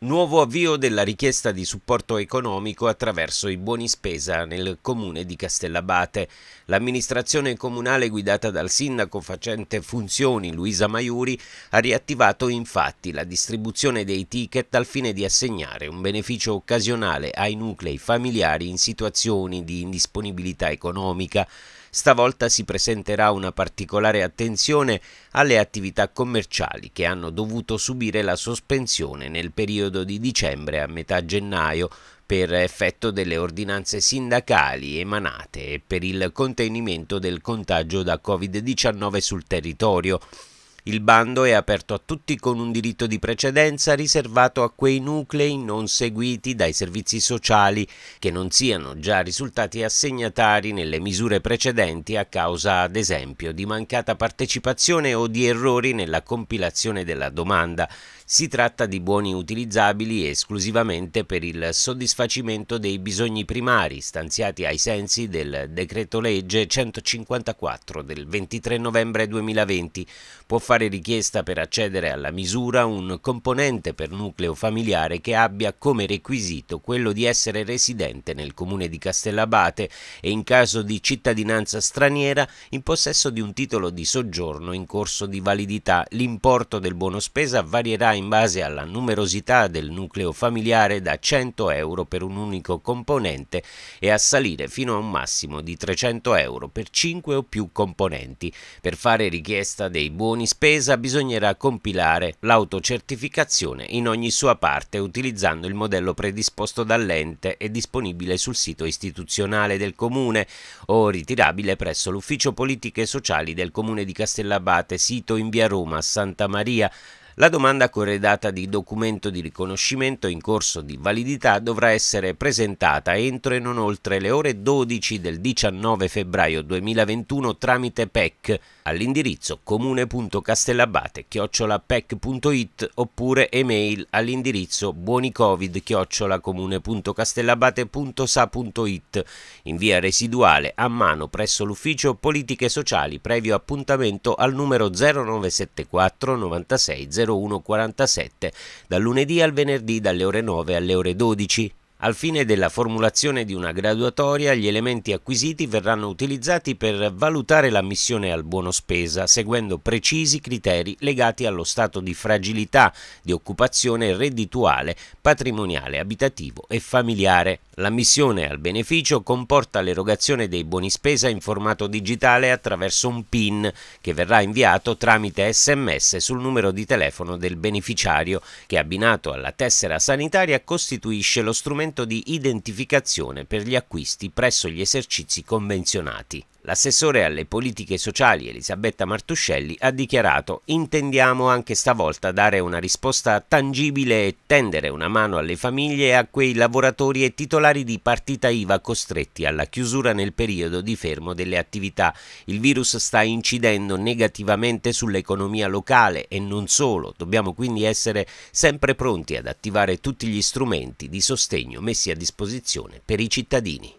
Nuovo avvio della richiesta di supporto economico attraverso i buoni spesa nel comune di Castellabate. L'amministrazione comunale guidata dal sindaco facente funzioni Luisa Maiuri ha riattivato infatti la distribuzione dei ticket al fine di assegnare un beneficio occasionale ai nuclei familiari in situazioni di indisponibilità economica. Stavolta si presenterà una particolare attenzione alle attività commerciali che hanno dovuto subire la sospensione nel periodo periodo di dicembre a metà gennaio per effetto delle ordinanze sindacali emanate e per il contenimento del contagio da Covid-19 sul territorio. Il bando è aperto a tutti con un diritto di precedenza riservato a quei nuclei non seguiti dai servizi sociali che non siano già risultati assegnatari nelle misure precedenti a causa, ad esempio, di mancata partecipazione o di errori nella compilazione della domanda. Si tratta di buoni utilizzabili esclusivamente per il soddisfacimento dei bisogni primari stanziati ai sensi del decreto legge 154 del 23 novembre 2020. Può fare richiesta per accedere alla misura un componente per nucleo familiare che abbia come requisito quello di essere residente nel comune di Castellabate e in caso di cittadinanza straniera in possesso di un titolo di soggiorno in corso di validità. L'importo del buono spesa varierà in in base alla numerosità del nucleo familiare da 100 euro per un unico componente e a salire fino a un massimo di 300 euro per 5 o più componenti. Per fare richiesta dei buoni spesa bisognerà compilare l'autocertificazione in ogni sua parte utilizzando il modello predisposto dall'ente e disponibile sul sito istituzionale del Comune o ritirabile presso l'Ufficio Politiche Sociali del Comune di Castellabate, sito in via Roma, Santa Maria, la domanda corredata di documento di riconoscimento in corso di validità dovrà essere presentata entro e non oltre le ore 12 del 19 febbraio 2021 tramite PEC all'indirizzo comune.castellabate-pec.it oppure email all'indirizzo buonicovid-comune.castellabate.sa.it in via residuale a mano presso l'ufficio politiche sociali previo appuntamento al numero 0974 96 0147 dal lunedì al venerdì dalle ore 9 alle ore 12. Al fine della formulazione di una graduatoria, gli elementi acquisiti verranno utilizzati per valutare l'ammissione al buono spesa, seguendo precisi criteri legati allo stato di fragilità, di occupazione reddituale, patrimoniale, abitativo e familiare. L'ammissione al beneficio comporta l'erogazione dei buoni spesa in formato digitale attraverso un PIN che verrà inviato tramite sms sul numero di telefono del beneficiario che abbinato alla tessera sanitaria costituisce lo strumento strumento di identificazione per gli acquisti presso gli esercizi convenzionati. L'assessore alle politiche sociali Elisabetta Martuscelli ha dichiarato intendiamo anche stavolta dare una risposta tangibile e tendere una mano alle famiglie e a quei lavoratori e titolari di partita IVA costretti alla chiusura nel periodo di fermo delle attività. Il virus sta incidendo negativamente sull'economia locale e non solo, dobbiamo quindi essere sempre pronti ad attivare tutti gli strumenti di sostegno messi a disposizione per i cittadini.